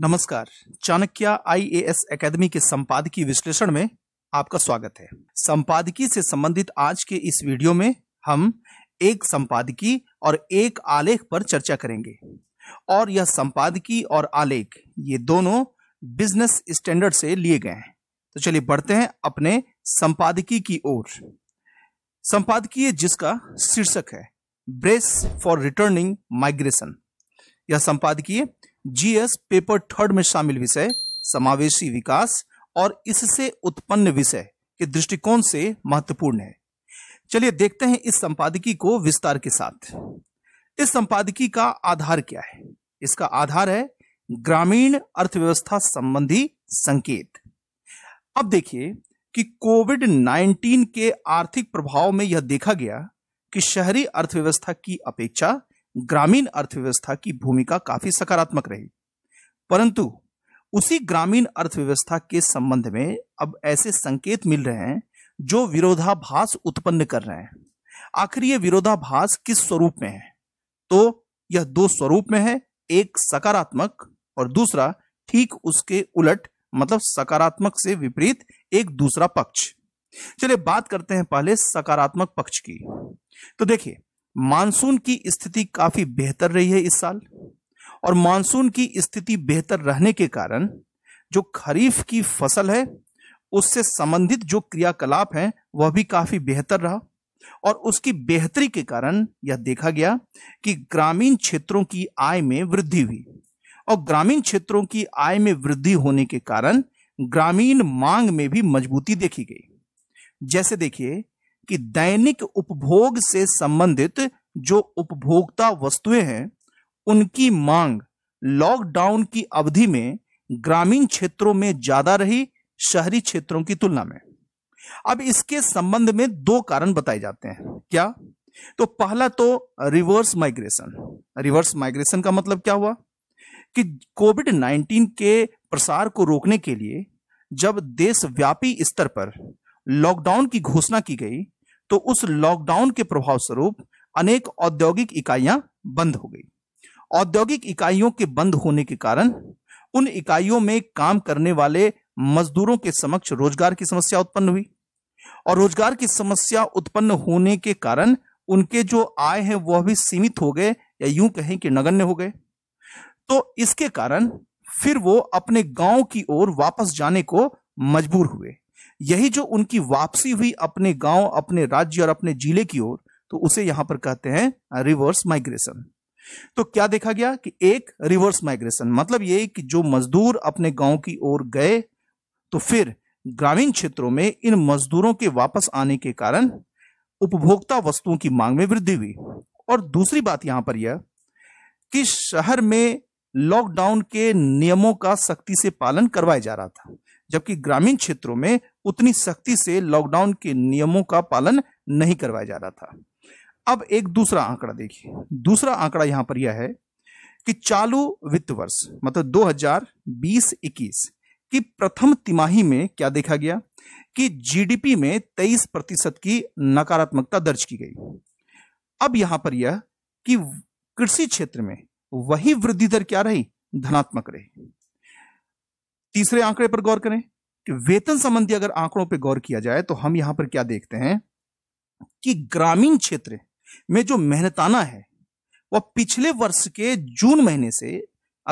नमस्कार Chanakya IAS academy के संपादकीय विश्लेषण में आपका स्वागत है संपादकीय से संबंधित आज के इस वीडियो में हम एक संपादकीय और एक आलेख पर चर्चा करेंगे और यह संपादकीय और आलेख ये दोनों बिजनेस स्टैंडर्ड से लिए गए हैं तो चलिए बढ़ते हैं अपने संपादकीय की ओर संपादकीय जिसका शीर्षक है ब्रेस फॉर रिटर्निंग माइग्रेशन यह संपादकीय जीएस पेपर थर्ड में शामिल विषय समावेशी विकास और इससे उत्पन्न विषय के दृष्टिकोण से महत्वपूर्ण है चलिए देखते हैं इस संपादकी को विस्तार के साथ इस संपादकी का आधार क्या है इसका आधार है ग्रामीण अर्थव्यवस्था संबंधी संकेत अब देखिए कि कोविड 19 के आर्थिक प्रभाव में यह देखा गया कि शहरी अर्थव्यवस्था की अपेक्षा ग्रामीण अर्थव्यवस्था की भूमिका काफी सकारात्मक रही परंतु उसी ग्रामीण अर्थव्यवस्था के संबंध में अब ऐसे संकेत मिल रहे हैं जो विरोधाभास उत्पन्न कर रहे हैं आखिर यह विरोधाभास किस स्वरूप में है तो यह दो स्वरूप में है एक सकारात्मक और दूसरा ठीक उसके उलट मतलब सकारात्मक से विपरीत एक दूसरा पक्ष चलिए बात करते हैं पहले सकारात्मक पक्ष की तो देखिए मानसून की स्थिति काफी बेहतर रही है इस साल और मानसून की स्थिति बेहतर रहने के कारण जो खरीफ की फसल है उससे संबंधित जो क्रियाकलाप हैं वह भी काफी बेहतर रहा और उसकी बेहतरी के कारण यह देखा गया कि ग्रामीण क्षेत्रों की आय में वृद्धि हुई और ग्रामीण क्षेत्रों की आय में वृद्धि होने के कारण ग्रामीण मांग में भी मजबूती देखी गई जैसे देखिए कि दैनिक उपभोग से संबंधित जो उपभोक्ता वस्तुएं हैं उनकी मांग लॉकडाउन की अवधि में ग्रामीण क्षेत्रों में ज्यादा रही शहरी क्षेत्रों की तुलना में अब इसके संबंध में दो कारण बताए जाते हैं क्या तो पहला तो रिवर्स माइग्रेशन रिवर्स माइग्रेशन का मतलब क्या हुआ कि कोविड 19 के प्रसार को रोकने के लिए जब देशव्यापी स्तर पर लॉकडाउन की घोषणा की गई तो उस लॉकडाउन के प्रभाव स्वरूप अनेक औद्योगिक इकाइयां बंद हो गई औद्योगिक इकाइयों के बंद होने के कारण उन इकाइयों में काम करने वाले मजदूरों के समक्ष रोजगार की समस्या उत्पन्न हुई और रोजगार की समस्या उत्पन्न होने के कारण उनके जो आय है वह भी सीमित हो गए या यूं कहें कि नगण्य हो गए तो इसके कारण फिर वो अपने गांव की ओर वापस जाने को मजबूर हुए यही जो उनकी वापसी हुई अपने गांव अपने राज्य और अपने जिले की ओर तो उसे यहां पर कहते हैं रिवर्स माइग्रेशन तो क्या देखा गया कि एक रिवर्स माइग्रेशन मतलब ये कि जो मजदूर अपने गांव की ओर गए तो फिर ग्रामीण क्षेत्रों में इन मजदूरों के वापस आने के कारण उपभोक्ता वस्तुओं की मांग में वृद्धि हुई और दूसरी बात यहां पर यह कि शहर में लॉकडाउन के नियमों का सख्ती से पालन करवाया जा रहा था जबकि ग्रामीण क्षेत्रों में उतनी सख्ती से लॉकडाउन के नियमों का पालन नहीं करवाया जा रहा था अब एक दूसरा आंकड़ा देखिए दूसरा आंकड़ा यहां पर यह है कि चालू वित्त वर्ष मतलब 2020-21 की प्रथम तिमाही में क्या देखा गया कि जीडीपी में 23 प्रतिशत की नकारात्मकता दर्ज की गई अब यहां पर यह कि कृषि क्षेत्र में वही वृद्धि दर क्या रही धनात्मक रही तीसरे आंकड़े पर गौर करें कि वेतन संबंधी अगर आंकड़ों पर गौर किया जाए तो हम यहां पर क्या देखते हैं कि ग्रामीण क्षेत्र में जो मेहनताना है वह पिछले वर्ष के जून महीने से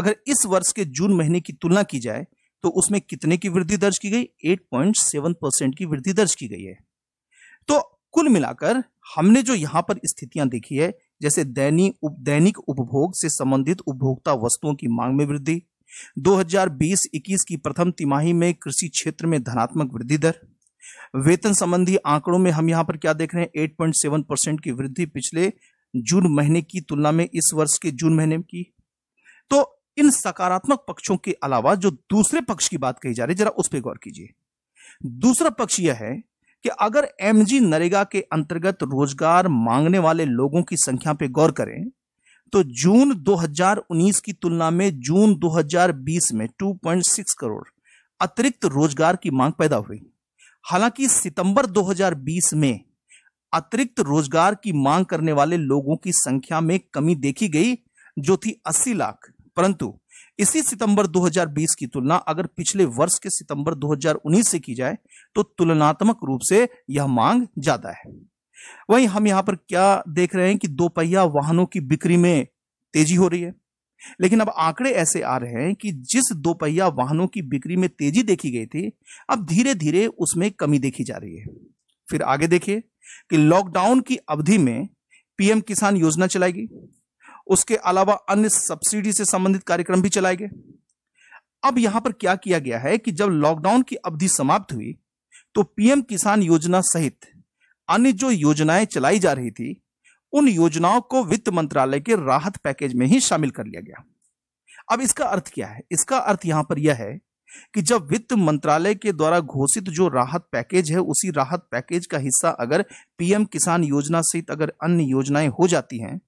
अगर इस वर्ष के जून महीने की तुलना की जाए तो उसमें कितने की वृद्धि दर्ज की गई 8.7 परसेंट की वृद्धि दर्ज की गई है तो कुल मिलाकर हमने जो यहां पर स्थितियां देखी है जैसे दैनिक उप, दैनिक उपभोग से संबंधित उपभोक्ता वस्तुओं की मांग में वृद्धि 2020-21 की प्रथम तिमाही में कृषि क्षेत्र में धनात्मक वृद्धि दर वेतन संबंधी आंकड़ों में हम यहां पर क्या देख रहे हैं 8.7 परसेंट की वृद्धि पिछले जून महीने की तुलना में इस वर्ष के जून महीने की तो इन सकारात्मक पक्षों के अलावा जो दूसरे पक्ष की बात कही जा रही है जरा उस पर गौर कीजिए दूसरा पक्ष यह है कि अगर एमजी नरेगा के अंतर्गत रोजगार मांगने वाले लोगों की संख्या पर गौर करें तो जून 2019 की तुलना में जून 2020 में 2.6 करोड़ अतिरिक्त रोजगार की मांग पैदा हुई हालांकि सितंबर 2020 में अतिरिक्त रोजगार की मांग करने वाले लोगों की संख्या में कमी देखी गई जो थी 80 लाख परंतु इसी सितंबर 2020 की तुलना अगर पिछले वर्ष के सितंबर 2019 से की जाए तो तुलनात्मक रूप से यह मांग ज्यादा है वहीं हम यहां पर क्या देख रहे हैं कि दोपहिया वाहनों की बिक्री में तेजी हो रही है लेकिन अब आंकड़े ऐसे आ रहे हैं कि जिस दोपहिया वाहनों की बिक्री में तेजी देखी गई थी अब धीरे धीरे उसमें कमी देखी जा रही है फिर आगे देखिए कि लॉकडाउन की अवधि में पीएम किसान योजना चलाई गई उसके अलावा अन्य सब्सिडी से संबंधित कार्यक्रम भी चलाए गए अब यहां पर क्या किया गया है कि जब लॉकडाउन की अवधि समाप्त हुई तो पीएम किसान योजना सहित अन्य जो योजनाएं चलाई जा रही थी उन योजनाओं को वित्त मंत्रालय के राहत पैकेज में ही शामिल कर लिया गया अब इसका अर्थ क्या है इसका अर्थ यहां पर यह है कि जब वित्त मंत्रालय के द्वारा घोषित जो राहत पैकेज है उसी राहत पैकेज का हिस्सा अगर पीएम किसान योजना सहित अगर अन्य योजनाएं हो जाती हैं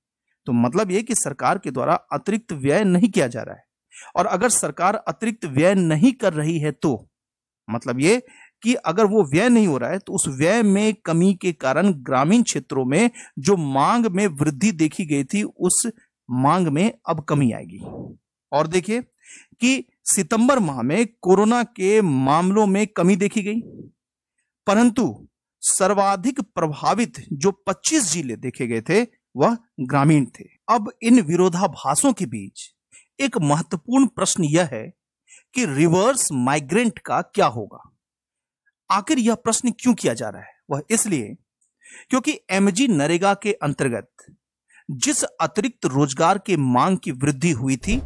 तो मतलब यह कि सरकार के द्वारा अतिरिक्त व्यय नहीं किया जा रहा है और अगर सरकार अतिरिक्त व्यय नहीं कर रही है तो मतलब ये कि अगर वो व्यय नहीं हो रहा है तो उस व्यय में कमी के कारण ग्रामीण क्षेत्रों में जो मांग में वृद्धि देखी गई थी उस मांग में अब कमी आएगी और देखिए कि सितंबर माह में कोरोना के मामलों में कमी देखी गई परंतु सर्वाधिक प्रभावित जो 25 जिले देखे गए थे वह ग्रामीण थे अब इन विरोधाभासों के बीच एक महत्वपूर्ण प्रश्न यह है कि रिवर्स माइग्रेंट का क्या होगा आखिर यह प्रश्न क्यों किया जा रहा है वह इसलिए क्योंकि एमजी नरेगा के अंतर्गत जिस अतिरिक्त रोजगार के मांग की वृद्धि हुई थी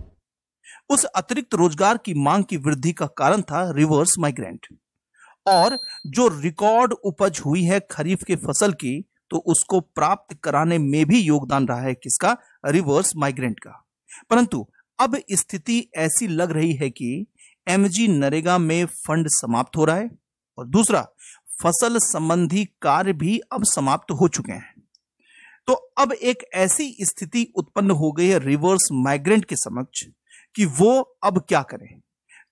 उस अतिरिक्त रोजगार की मांग की वृद्धि का कारण था रिवर्स माइग्रेंट और जो रिकॉर्ड उपज हुई है खरीफ के फसल की तो उसको प्राप्त कराने में भी योगदान रहा है किसका रिवर्स माइग्रेंट का परंतु अब स्थिति ऐसी लग रही है कि एमजी नरेगा में फंड समाप्त हो रहा है और दूसरा फसल संबंधी कार्य भी अब समाप्त हो चुके हैं तो अब एक ऐसी स्थिति उत्पन्न हो गई है रिवर्स माइग्रेंट के समक्ष कि वो अब क्या करें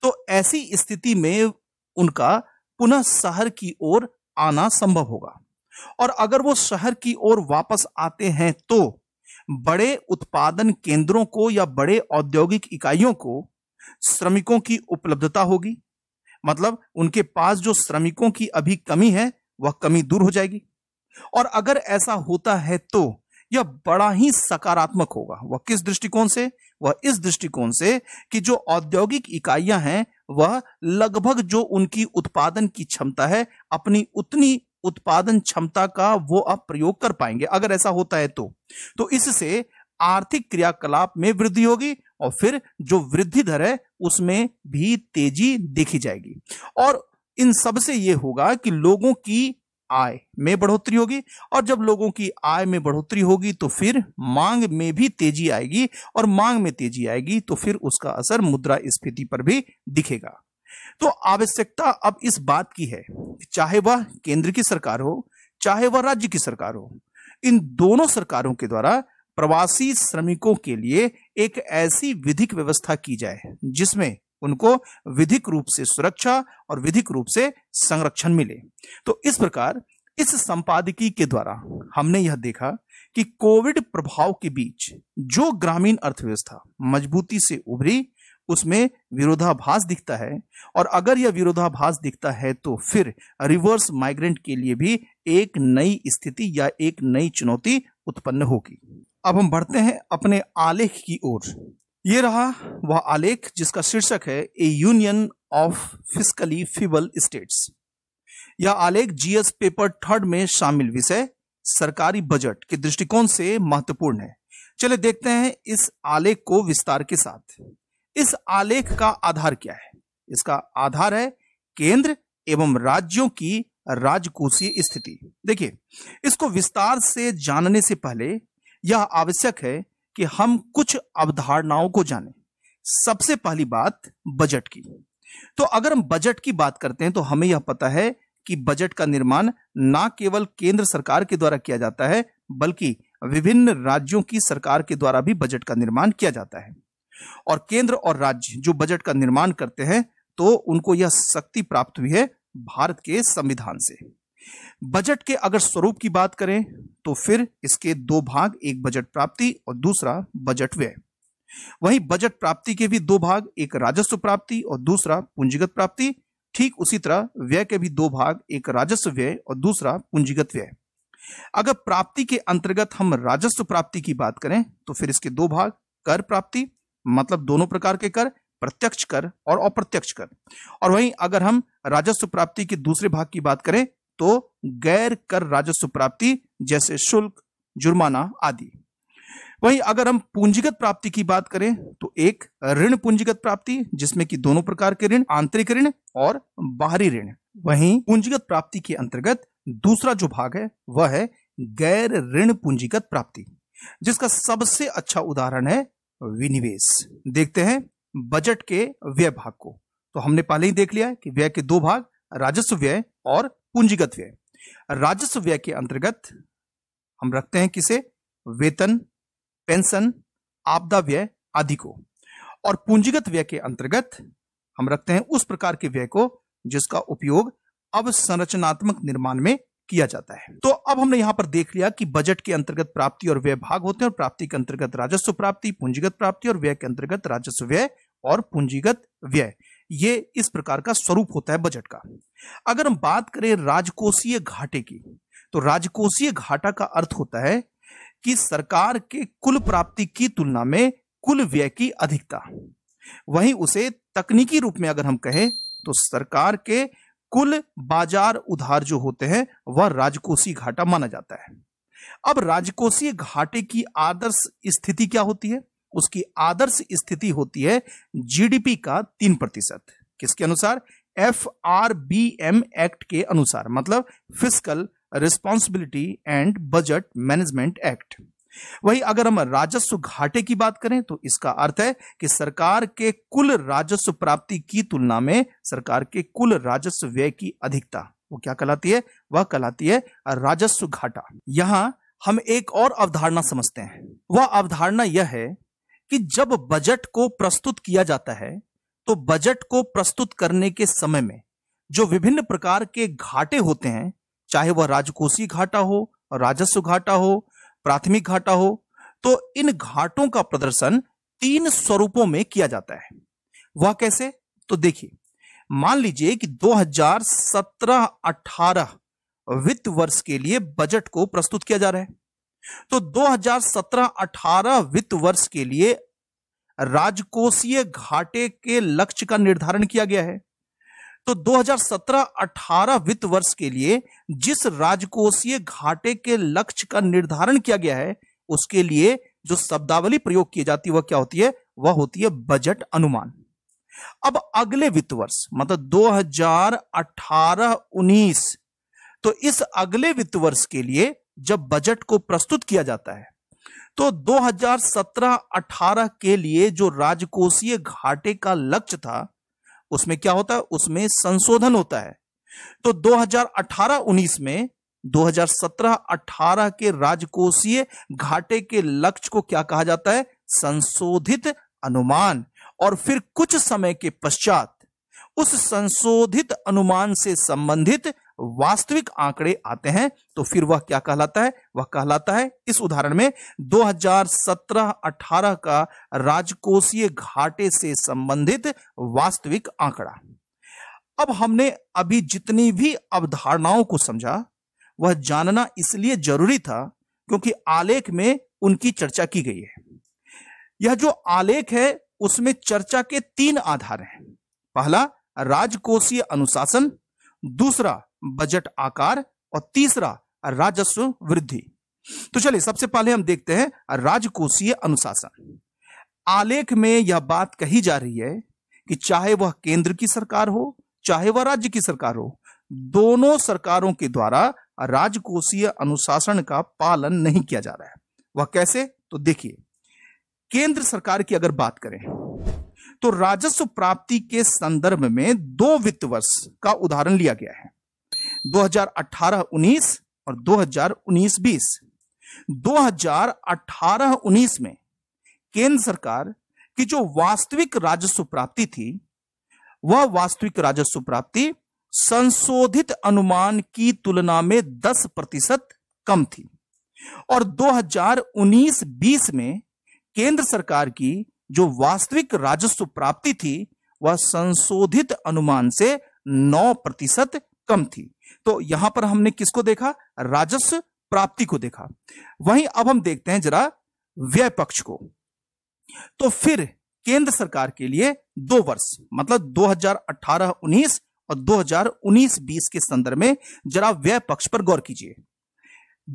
तो ऐसी स्थिति में उनका पुनः शहर की ओर आना संभव होगा और अगर वो शहर की ओर वापस आते हैं तो बड़े उत्पादन केंद्रों को या बड़े औद्योगिक इकाइयों को श्रमिकों की उपलब्धता होगी मतलब उनके पास जो श्रमिकों की अभी कमी है वह कमी दूर हो जाएगी और अगर ऐसा होता है तो यह बड़ा ही सकारात्मक होगा वह किस दृष्टिकोण से वह इस दृष्टिकोण से कि जो औद्योगिक इकाइयां हैं वह लगभग जो उनकी उत्पादन की क्षमता है अपनी उतनी उत्पादन क्षमता का वो आप प्रयोग कर पाएंगे अगर ऐसा होता है तो तो इससे आर्थिक क्रियाकलाप में वृद्धि होगी और फिर जो वृद्धि दर है उसमें भी तेजी देखी जाएगी और इन सबसे ये होगा कि लोगों की आय में बढ़ोतरी होगी और जब लोगों की आय में बढ़ोतरी होगी तो फिर मांग में भी तेजी आएगी और मांग में तेजी आएगी तो फिर उसका असर मुद्रा स्फीति पर भी दिखेगा तो आवश्यकता अब इस बात की है चाहे वह केंद्र की सरकार हो चाहे वह राज्य की सरकार हो इन दोनों सरकारों के द्वारा प्रवासी श्रमिकों के लिए एक ऐसी विधिक व्यवस्था की जाए जिसमें उनको विधिक रूप से सुरक्षा और विधिक रूप से संरक्षण मिले तो इस प्रकार इस संपादकीय के द्वारा हमने यह देखा कि कोविड प्रभाव के बीच जो ग्रामीण अर्थव्यवस्था मजबूती से उभरी उसमें विरोधाभास दिखता है और अगर यह विरोधाभास दिखता है तो फिर रिवर्स माइग्रेंट के लिए भी एक नई स्थिति या एक नई चुनौती उत्पन्न होगी अब हम बढ़ते हैं अपने आलेख की ओर ये रहा वह आलेख जिसका शीर्षक है a union of fiscally feeble states यह आलेख जीएस पेपर थर्ड में शामिल विषय सरकारी बजट के दृष्टिकोण से महत्वपूर्ण है चले देखते हैं इस आलेख को विस्तार के साथ इस आलेख का आधार क्या है इसका आधार है केंद्र एवं राज्यों की राजकोषीय स्थिति देखिए इसको विस्तार से जानने से पहले यह आवश्यक है कि हम कुछ अवधारणाओं को जानें सबसे पहली बात बजट की तो अगर हम बजट की बात करते हैं तो हमें यह पता है कि बजट का निर्माण ना केवल केंद्र सरकार के द्वारा किया जाता है बल्कि विभिन्न राज्यों की सरकार के द्वारा भी बजट का निर्माण किया जाता है और केंद्र और राज्य जो बजट का निर्माण करते हैं तो उनको यह शक्ति प्राप्त हुई है भारत के संविधान से बजट के अगर स्वरूप की बात करें तो फिर इसके दो भाग एक बजट प्राप्ति और दूसरा बजट व्यय वहीं बजट प्राप्ति के भी दो भाग एक राजस्व प्राप्ति और दूसरा पूंजीगत प्राप्ति ठीक उसी तरह व्यय के भी दो भाग एक राजस्व व्यय और दूसरा पूंजीगत व्यय अगर प्राप्ति के अंतर्गत हम राजस्व प्राप्ति की बात करें तो फिर इसके दो भाग कर प्राप्ति मतलब दोनों प्रकार के कर प्रत्यक्ष कर और अप्रत्यक्ष कर और वहीं अगर हम राजस्व प्राप्ति के दूसरे भाग की बात करें तो गैर कर राजस्व प्राप्ति जैसे शुल्क जुर्माना आदि वहीं अगर हम पूंजीगत प्राप्ति की बात करें तो एक ऋण पूंजीगत प्राप्ति जिसमें कि दोनों प्रकार के ऋण आंतरिक ऋण और बाहरी ऋण वहीं पूंजीगत प्राप्ति के अंतर्गत दूसरा जो भाग है वह है गैर ऋण पूंजीगत प्राप्ति जिसका सबसे अच्छा उदाहरण है विनिवेश देखते हैं बजट के व्यय भाग को तो हमने पहले ही देख लिया है कि व्यय के दो भाग राजस्व व्यय और पूंजीगत व्यय राजस्व व्यय के अंतर्गत हम रखते हैं किसे वेतन पेंशन आपदा व्यय आदि को और पूंजीगत व्यय के अंतर्गत हम रखते हैं उस प्रकार के व्यय को जिसका उपयोग अवसंरचनात्मक निर्माण में किया जाता है तो अब हमने यहाँ पर देख लिया कि बजट के अंतर्गत प्राप्ति और व्यय भाग होते हैं और प्राप्ति के अंतर्गत राजस्व प्राप्ति पूंजीगत प्राप्ति और व्यय के अंतर्गत राजस्व व्यय और पूंजीगत व्यय ये इस प्रकार का स्वरूप होता है बजट का अगर हम बात करें राजकोषीय घाटे की तो राजकोषीय घाटा का अर्थ होता है कि सरकार के कुल प्राप्ति की तुलना में कुल व्यय की अधिकता वहीं उसे तकनीकी रूप में अगर हम कहें तो सरकार के कुल बाजार उधार जो होते हैं वह राजकोषीय घाटा माना जाता है अब राजकोषीय घाटे की आदर्श स्थिति क्या होती है उसकी आदर्श स्थिति होती है जीडीपी का तीन प्रतिशत किसके अनुसार F R B M act के अनुसार मतलब fiscal responsibility and budget management act वही अगर हम राजस्व घाटे की बात करें तो इसका अर्थ है कि सरकार के कुल राजस्व प्राप्ति की तुलना में सरकार के कुल राजस्व व्यय की अधिकता वो क्या कहलाती है वह कहलाती है राजस्व घाटा यहां हम एक और अवधारणा समझते हैं वह अवधारणा यह है कि जब बजट को प्रस्तुत किया जाता है तो बजट को प्रस्तुत करने के समय में जो विभिन्न प्रकार के घाटे होते हैं चाहे वह राजकोषीय घाटा हो राजस्व घाटा हो प्राथमिक घाटा हो तो इन घाटों का प्रदर्शन तीन स्वरूपों में किया जाता है वह कैसे तो देखिए मान लीजिए कि 2017-18 वित्त वर्ष के लिए बजट को प्रस्तुत किया जा रहा है तो 2017-18 वित्त वर्ष के लिए राजकोषीय घाटे के लक्ष्य का निर्धारण किया गया है तो 2017-18 वित्त वर्ष के लिए जिस राजकोषीय घाटे के लक्ष्य का निर्धारण किया गया है उसके लिए जो शब्दावली प्रयोग की जाती है वह क्या होती है वह होती है बजट अनुमान अब अगले वित्त वर्ष मतलब 2018-19 तो इस अगले वित्त वर्ष के लिए जब बजट को प्रस्तुत किया जाता है तो 2017-18 के लिए जो राजकोषीय घाटे का लक्ष्य था उसमें क्या होता है उसमें संशोधन होता है तो 2018-19 में 2017-18 के राजकोषीय घाटे के लक्ष्य को क्या कहा जाता है संशोधित अनुमान और फिर कुछ समय के पश्चात उस संशोधित अनुमान से संबंधित वास्तविक आंकड़े आते हैं तो फिर वह क्या कहलाता है वह कहलाता है इस उदाहरण में 2017-18 का राजकोषीय घाटे से संबंधित वास्तविक आंकड़ा अब हमने अभी जितनी भी अवधारणाओं को समझा वह जानना इसलिए जरूरी था क्योंकि आलेख में उनकी चर्चा की गई है यह जो आलेख है उसमें चर्चा के तीन आधार हैं पहला राजकोषीय अनुशासन दूसरा बजट आकार और तीसरा राजस्व वृद्धि तो चलिए सबसे पहले हम देखते हैं राजकोषीय अनुशासन आलेख में यह बात कही जा रही है कि चाहे वह केंद्र की सरकार हो चाहे वह राज्य की सरकार हो दोनों सरकारों के द्वारा राजकोषीय अनुशासन का पालन नहीं किया जा रहा है वह कैसे तो देखिए केंद्र सरकार की अगर बात करें तो राजस्व प्राप्ति के संदर्भ में दो वित्त वर्ष का उदाहरण लिया गया है 2018-19 और 2019-20 2018-19 में केंद्र सरकार की जो वास्तविक राजस्व प्राप्ति थी वह वास्तविक राजस्व प्राप्ति संशोधित अनुमान की तुलना में 10 प्रतिशत कम थी और 2019-20 में केंद्र सरकार की जो वास्तविक राजस्व प्राप्ति थी वह संशोधित अनुमान से 9 प्रतिशत कम थी तो यहां पर हमने किसको देखा राजस्व प्राप्ति को देखा वहीं अब हम देखते हैं जरा व्यय पक्ष को तो फिर केंद्र सरकार के लिए दो वर्ष मतलब 2018-19 और 2019-20 के संदर्भ में जरा व्यय पक्ष पर गौर कीजिए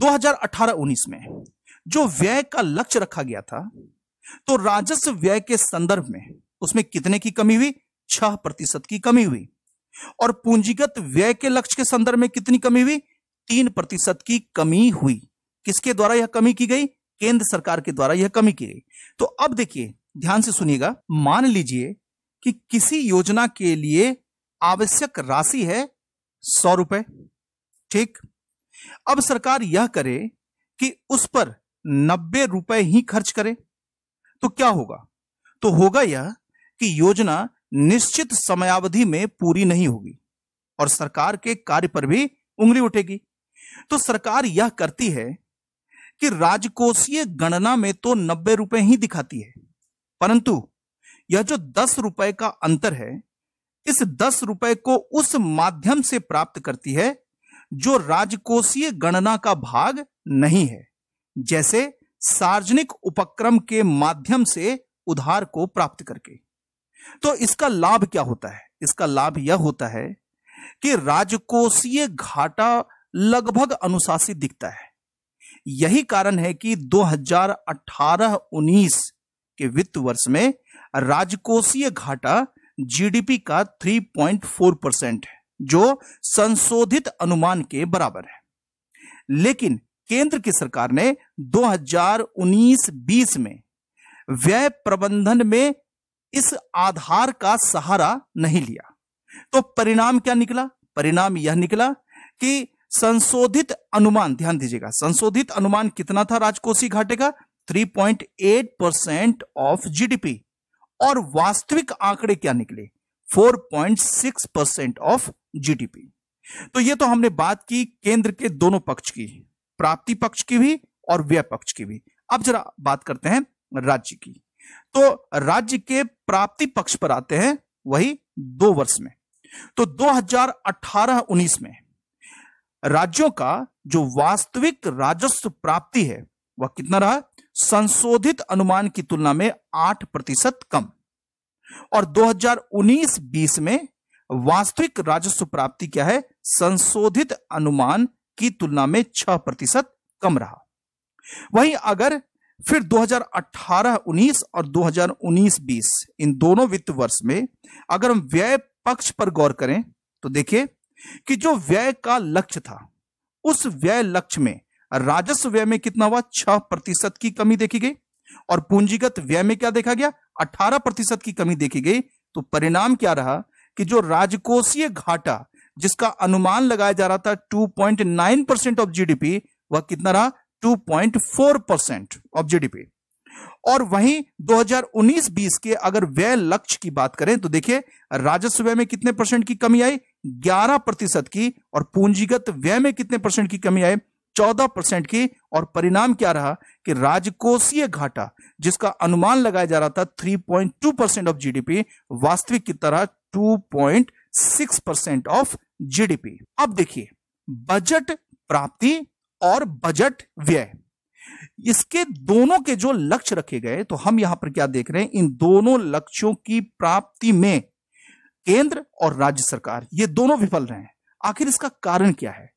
2018-19 में जो व्यय का लक्ष्य रखा गया था तो राजस्व व्यय के संदर्भ में उसमें कितने की कमी हुई छह प्रतिशत की कमी हुई और पूंजीगत व्यय के लक्ष्य के संदर्भ में कितनी कमी हुई तीन प्रतिशत की कमी हुई किसके द्वारा यह कमी की गई केंद्र सरकार के द्वारा यह कमी की गई तो अब देखिए ध्यान से सुनिएगा मान लीजिए कि किसी योजना के लिए आवश्यक राशि है सौ रुपए ठीक अब सरकार यह करे कि उस पर नब्बे रुपए ही खर्च करे तो क्या होगा तो होगा यह कि योजना निश्चित समयावधि में पूरी नहीं होगी और सरकार के कार्य पर भी उंगली उठेगी तो सरकार यह करती है कि राजकोषीय गणना में तो नब्बे रुपए ही दिखाती है परंतु यह जो दस रुपए का अंतर है इस दस रुपए को उस माध्यम से प्राप्त करती है जो राजकोषीय गणना का भाग नहीं है जैसे सार्वजनिक उपक्रम के माध्यम से उधार को प्राप्त करके तो इसका लाभ क्या होता है इसका लाभ यह होता है कि राजकोषीय घाटा लगभग अनुशासित दिखता है यही कारण है कि 2018-19 के वित्त वर्ष में राजकोषीय घाटा जीडीपी का 3.4 परसेंट है जो संशोधित अनुमान के बराबर है लेकिन केंद्र की सरकार ने 2019-20 में व्यय प्रबंधन में इस आधार का सहारा नहीं लिया तो परिणाम क्या निकला परिणाम यह निकला कि संशोधित अनुमान ध्यान दीजिएगा संशोधित अनुमान कितना था राजकोषीय घाटे का 3.8 परसेंट ऑफ जीडीपी और वास्तविक आंकड़े क्या निकले 4.6 परसेंट ऑफ जीडीपी तो यह तो हमने बात की केंद्र के दोनों पक्ष की प्राप्ति पक्ष की भी और व्यय पक्ष की भी अब जरा बात करते हैं राज्य की तो राज्य के प्राप्ति पक्ष पर आते हैं वही दो वर्ष में तो 2018-19 में राज्यों का जो वास्तविक राजस्व प्राप्ति है वह कितना रहा संशोधित अनुमान की तुलना में आठ प्रतिशत कम और 2019-20 में वास्तविक राजस्व प्राप्ति क्या है संशोधित अनुमान की तुलना में छह प्रतिशत कम रहा वहीं अगर फिर 2018-19 और 2019-20 इन दोनों वित्त वर्ष में अगर हम व्यय पक्ष पर गौर करें तो देखिए कि जो व्यय का लक्ष्य था उस व्यय लक्ष्य में राजस्व व्यय में कितना हुआ छह प्रतिशत की कमी देखी गई और पूंजीगत व्यय में क्या देखा गया अठारह प्रतिशत की कमी देखी गई तो परिणाम क्या रहा कि जो राजकोषीय घाटा जिसका अनुमान लगाया जा रहा था नाइन परसेंट ऑफ जीडीपी वह कितना रहा 2.4 परसेंट ऑफ जीडीपी और वहीं 2019-20 के अगर व्यय लक्ष्य की बात करें तो देखिए राजस्व व्यय में कितने परसेंट की कमी आई 11 प्रतिशत की और पूंजीगत व्यय में कितने परसेंट की कमी आई 14 परसेंट की और परिणाम क्या रहा कि राजकोषीय घाटा जिसका अनुमान लगाया जा रहा था 3.2 परसेंट ऑफ जीडीपी वास्तविक की तरह 2.6 परसेंट ऑफ जीडीपी अब देखिए बजट प्राप्ति और बजट व्यय इसके दोनों के जो लक्ष्य रखे गए तो हम यहां पर क्या देख रहे हैं इन दोनों लक्ष्यों की प्राप्ति में केंद्र और राज्य सरकार ये दोनों विफल रहे हैं आखिर इसका कारण क्या है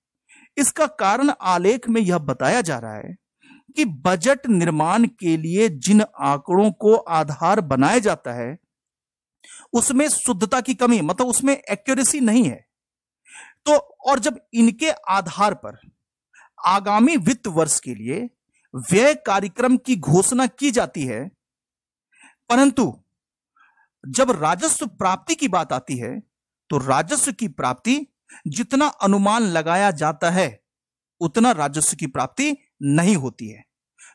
इसका कारण आलेख में यह बताया जा रहा है कि बजट निर्माण के लिए जिन आंकड़ों को आधार बनाया जाता है उसमें शुद्धता की कमी मतलब उसमें एक्यूरेसी नहीं है तो और जब इनके आधार पर आगामी वित्त वर्ष के लिए व्यय कार्यक्रम की घोषणा की जाती है परंतु जब राजस्व प्राप्ति की बात आती है तो राजस्व की प्राप्ति जितना अनुमान लगाया जाता है उतना राजस्व की प्राप्ति नहीं होती है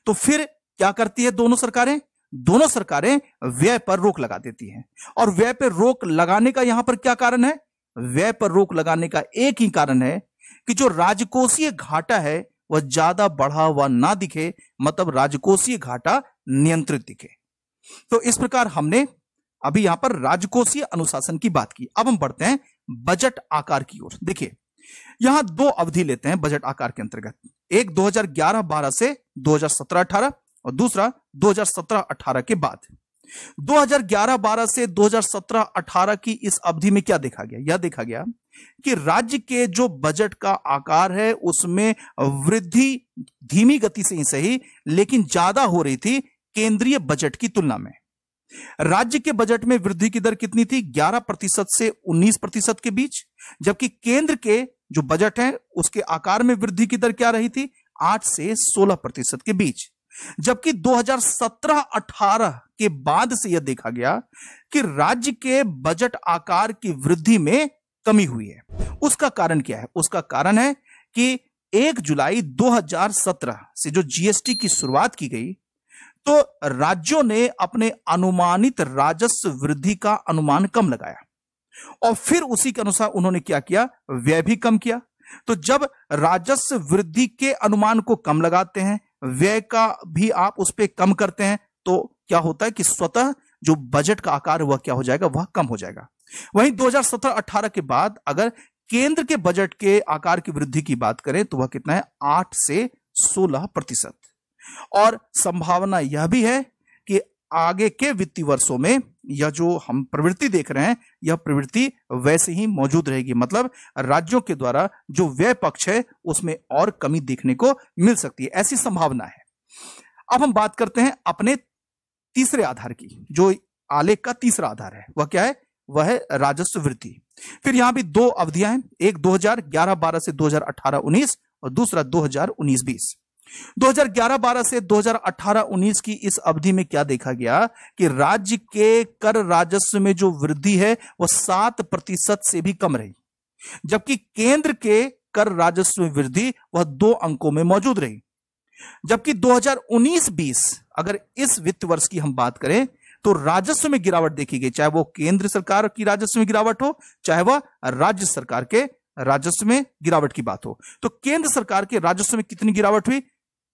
तो फिर क्या करती है दोनों सरकारें दोनों सरकारें व्यय पर रोक लगा देती हैं और व्यय पर रोक लगाने का यहां पर क्या कारण है व्यय पर रोक लगाने का एक ही कारण है कि जो राजकोषीय घाटा है वह ज्यादा बढ़ा हुआ ना दिखे मतलब राजकोषीय घाटा नियंत्रित दिखे तो इस प्रकार हमने अभी यहां पर राजकोषीय अनुशासन की बात की अब हम बढ़ते हैं बजट आकार की ओर देखिए यहां दो अवधि लेते हैं बजट आकार के अंतर्गत एक 2011-12 से 2017-18 और दूसरा 2017-18 के बाद 2011-12 से 2017-18 की इस अवधि में क्या देखा गया यह देखा गया कि राज्य के जो बजट का आकार है उसमें वृद्धि धीमी गति से ही सही लेकिन ज्यादा हो रही थी केंद्रीय बजट की तुलना में राज्य के बजट में वृद्धि की दर कितनी थी 11 प्रतिशत से 19 प्रतिशत के बीच जबकि केंद्र के जो बजट है उसके आकार में वृद्धि की दर क्या रही थी 8 से 16 प्रतिशत के बीच जबकि 2017-18 के बाद से यह देखा गया कि राज्य के बजट आकार की वृद्धि में कमी हुई है उसका कारण क्या है उसका कारण है कि 1 जुलाई 2017 से जो जीएसटी की शुरुआत की गई तो राज्यों ने अपने अनुमानित राजस्व वृद्धि का अनुमान कम लगाया और फिर उसी के अनुसार उन्होंने क्या किया व्यय भी कम किया तो जब राजस्व वृद्धि के अनुमान को कम लगाते हैं व्यय का भी आप उस पर कम करते हैं तो क्या होता है कि स्वतः जो बजट का आकार वह क्या हो जाएगा वह कम हो जाएगा वहीं 2017-18 के बाद अगर केंद्र के बजट के आकार की वृद्धि की बात करें तो वह कितना है आठ से सोलह प्रतिशत और संभावना यह भी है आगे के वित्तीय वर्षों में यह जो हम प्रवृत्ति देख रहे हैं यह प्रवृत्ति वैसे ही मौजूद रहेगी मतलब राज्यों के द्वारा जो व्यय पक्ष है उसमें और कमी देखने को मिल सकती है ऐसी संभावना है अब हम बात करते हैं अपने तीसरे आधार की जो आलेख का तीसरा आधार है वह क्या है वह है राजस्व वृद्धि फिर यहां भी दो अवधियां हैं एक 2011-12 से 2018-19 और दूसरा 2019-20 2011-12 से 2018-19 की इस अवधि में क्या देखा गया कि राज्य के कर राजस्व में जो वृद्धि है वह सात प्रतिशत से भी कम रही जबकि केंद्र के कर राजस्व में वृद्धि वह दो अंकों में मौजूद रही जबकि 2019-20 अगर इस वित्त वर्ष की हम बात करें तो राजस्व में गिरावट देखी गई चाहे वो केंद्र सरकार की राजस्व में गिरावट हो चाहे वह राज्य सरकार के राजस्व में गिरावट की बात हो तो केंद्र सरकार के राजस्व में कितनी गिरावट हुई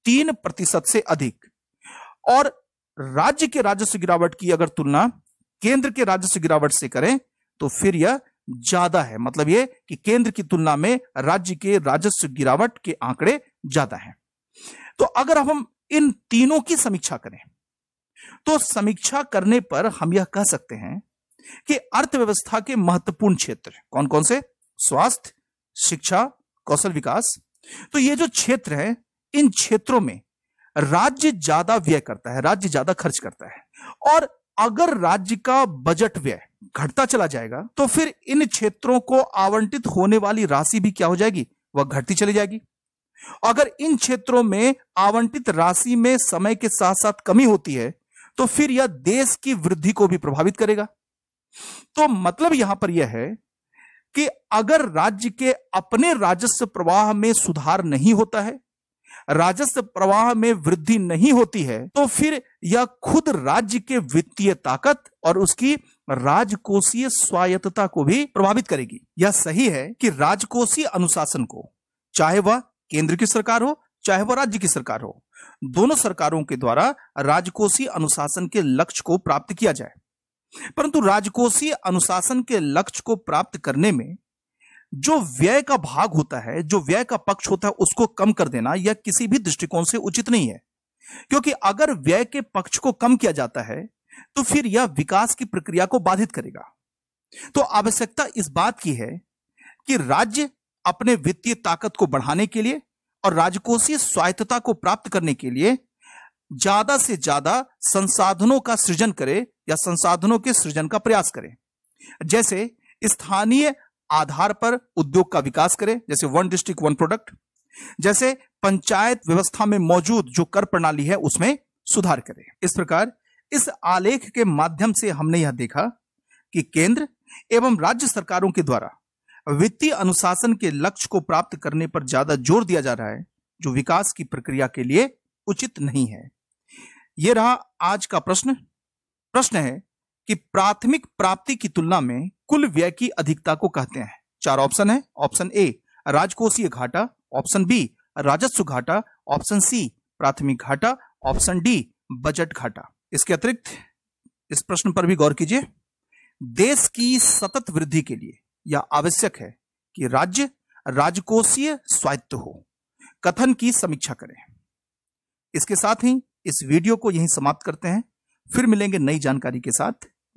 तीन प्रतिशत से अधिक और राज्य के राजस्व गिरावट की अगर तुलना केंद्र के राजस्व गिरावट से करें तो फिर यह ज्यादा है मतलब यह कि केंद्र की तुलना में राज्य के राजस्व गिरावट के आंकड़े ज्यादा हैं तो अगर हम इन तीनों की समीक्षा करें तो समीक्षा करने पर हम यह कह सकते हैं कि अर्थव्यवस्था के महत्वपूर्ण क्षेत्र कौन कौन से स्वास्थ्य शिक्षा कौशल विकास तो ये जो क्षेत्र है इन क्षेत्रों में राज्य ज्यादा व्यय करता है राज्य ज्यादा खर्च करता है और अगर राज्य का बजट व्यय घटता चला जाएगा तो फिर इन क्षेत्रों को आवंटित होने वाली राशि भी क्या हो जाएगी वह घटती चली जाएगी अगर इन क्षेत्रों में आवंटित राशि में समय के साथ साथ कमी होती है तो फिर यह देश की वृद्धि को भी प्रभावित करेगा तो मतलब यहां पर यह है कि अगर राज्य के अपने राजस्व प्रवाह में सुधार नहीं होता है राजस्व प्रवाह में वृद्धि नहीं होती है तो फिर यह खुद राज्य के वित्तीय ताकत और उसकी राजकोषीय स्वायत्तता को भी प्रभावित करेगी यह सही है कि राजकोषीय अनुशासन को चाहे वह केंद्र की सरकार हो चाहे वह राज्य की सरकार हो दोनों सरकारों के द्वारा राजकोषीय अनुशासन के लक्ष्य को प्राप्त किया जाए परंतु राजकोषीय अनुशासन के लक्ष्य को प्राप्त करने में जो व्यय का भाग होता है जो व्यय का पक्ष होता है उसको कम कर देना यह किसी भी दृष्टिकोण से उचित नहीं है क्योंकि अगर व्यय के पक्ष को कम किया जाता है तो फिर यह विकास की प्रक्रिया को बाधित करेगा तो आवश्यकता इस बात की है कि राज्य अपने वित्तीय ताकत को बढ़ाने के लिए और राजकोषीय स्वायत्तता को प्राप्त करने के लिए ज्यादा से ज्यादा संसाधनों का सृजन करे या संसाधनों के सृजन का प्रयास करें जैसे स्थानीय आधार पर उद्योग का विकास करे जैसे वन डिस्ट्रिक्ट वन प्रोडक्ट जैसे पंचायत व्यवस्था में मौजूद जो कर प्रणाली है उसमें सुधार करे इस प्रकार इस आलेख के माध्यम से हमने यह देखा कि केंद्र एवं राज्य सरकारों के द्वारा वित्तीय अनुशासन के लक्ष्य को प्राप्त करने पर ज्यादा जोर दिया जा रहा है जो विकास की प्रक्रिया के लिए उचित नहीं है यह रहा आज का प्रश्न प्रश्न है कि प्राथमिक प्राप्ति की तुलना में कुल व्यय की अधिकता को कहते हैं चार ऑप्शन है ऑप्शन ए राजकोषीय घाटा ऑप्शन बी राजस्व घाटा ऑप्शन सी प्राथमिक घाटा ऑप्शन डी बजट घाटा इसके अतिरिक्त इस प्रश्न पर भी गौर कीजिए देश की सतत वृद्धि के लिए यह आवश्यक है कि राज्य राजकोषीय स्वायत्त हो कथन की समीक्षा करें इसके साथ ही इस वीडियो को यहीं समाप्त करते हैं फिर मिलेंगे नई जानकारी के साथ